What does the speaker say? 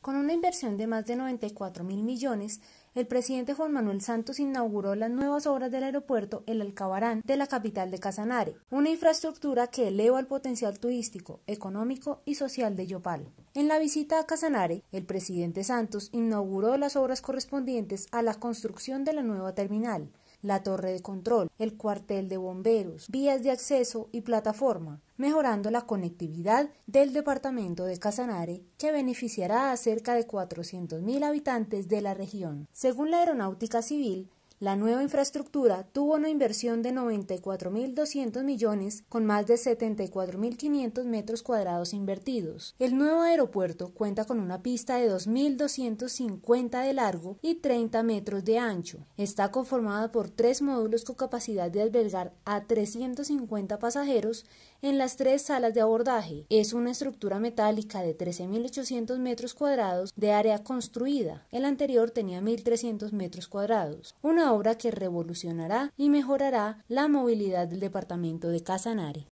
Con una inversión de más de 94 mil millones, el presidente Juan Manuel Santos inauguró las nuevas obras del aeropuerto El Alcabarán de la capital de Casanare, una infraestructura que eleva el potencial turístico, económico y social de Yopal. En la visita a Casanare, el presidente Santos inauguró las obras correspondientes a la construcción de la nueva terminal, la torre de control, el cuartel de bomberos, vías de acceso y plataforma, mejorando la conectividad del departamento de Casanare, que beneficiará a cerca de 400.000 habitantes de la región. Según la Aeronáutica Civil, la nueva infraestructura tuvo una inversión de 94.200 millones con más de 74.500 metros cuadrados invertidos. El nuevo aeropuerto cuenta con una pista de 2.250 de largo y 30 metros de ancho. Está conformada por tres módulos con capacidad de albergar a 350 pasajeros en las tres salas de abordaje. Es una estructura metálica de 13.800 metros cuadrados de área construida. El anterior tenía 1.300 metros cuadrados. Una obra que revolucionará y mejorará la movilidad del departamento de Casanare.